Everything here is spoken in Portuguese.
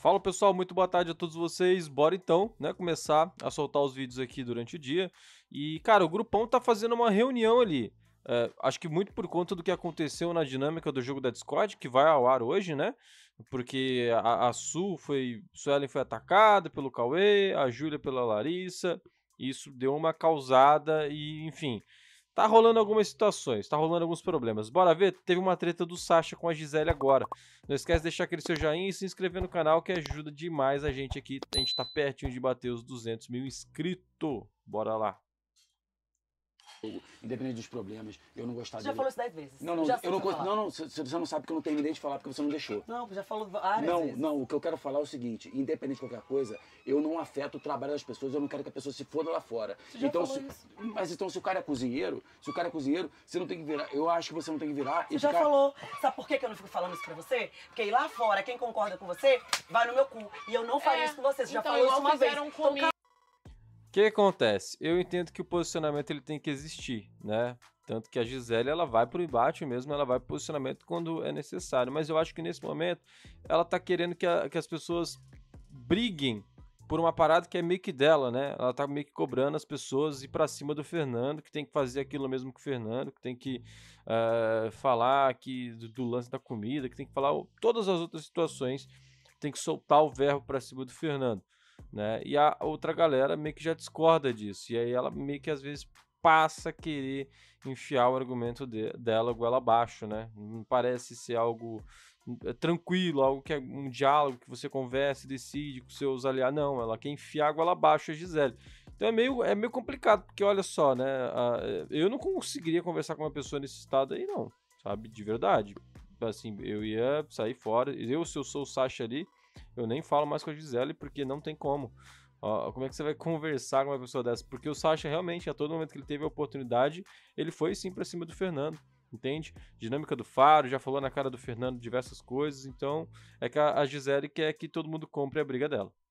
Fala pessoal, muito boa tarde a todos vocês. Bora então, né, começar a soltar os vídeos aqui durante o dia. E cara, o grupão tá fazendo uma reunião ali. É, acho que muito por conta do que aconteceu na dinâmica do jogo da Discord, que vai ao ar hoje, né? Porque a, a Su foi, Suelen foi atacada pelo Cauê, a Júlia pela Larissa. Isso deu uma causada e, enfim, Tá rolando algumas situações, tá rolando alguns problemas. Bora ver? Teve uma treta do Sasha com a Gisele agora. Não esquece de deixar aquele seu joinha e se inscrever no canal que ajuda demais a gente aqui. A gente tá pertinho de bater os 200 mil inscritos. Bora lá independente dos problemas, eu não gostava Você já falou isso dez vezes. Não, não, já eu não, falar. não, não, você não sabe que eu não terminei de falar porque você não deixou. Não, já falou várias não, vezes. Não, não, o que eu quero falar é o seguinte, independente de qualquer coisa, eu não afeto o trabalho das pessoas, eu não quero que a pessoa se foda lá fora. Você então, já falou se, isso. mas então se o cara é cozinheiro, se o cara é cozinheiro, você não tem que virar, eu acho que você não tem que virar Você já ficar... falou. Sabe por que eu não fico falando isso pra você? Porque lá fora, quem concorda com você, vai no meu cu. E eu não faria é, isso com você. Você então, já falou isso uma vez. Então, comigo que acontece? Eu entendo que o posicionamento ele tem que existir, né? Tanto que a Gisele ela vai para o embate mesmo, ela vai para o posicionamento quando é necessário. Mas eu acho que nesse momento ela está querendo que, a, que as pessoas briguem por uma parada que é meio que dela, né? Ela tá meio que cobrando as pessoas ir para cima do Fernando, que tem que fazer aquilo mesmo que o Fernando, que tem que uh, falar que do, do, lance da comida, que tem que falar todas as outras situações, tem que soltar o verbo para cima do Fernando né? E a outra galera meio que já discorda disso. E aí ela meio que às vezes passa a querer enfiar o argumento de, dela goela abaixo, né? Não parece ser algo eh, tranquilo, algo que é um diálogo que você conversa e decide com seus aliados. Não, ela quer enfiar goela abaixo a Gisele. Então é meio, é meio complicado, porque olha só, né? Eh, eu não conseguiria conversar com uma pessoa nesse estado aí, não, sabe? De verdade. Assim, eu ia sair fora. Eu, se eu sou o Sasha ali, eu nem falo mais com a Gisele porque não tem como. Ó, como é que você vai conversar com uma pessoa dessa? Porque o Sasha realmente, a todo momento que ele teve a oportunidade, ele foi sim para cima do Fernando entende? Dinâmica do Faro, já falou na cara do Fernando diversas coisas, então é que a Gisele quer que todo mundo compre a briga dela.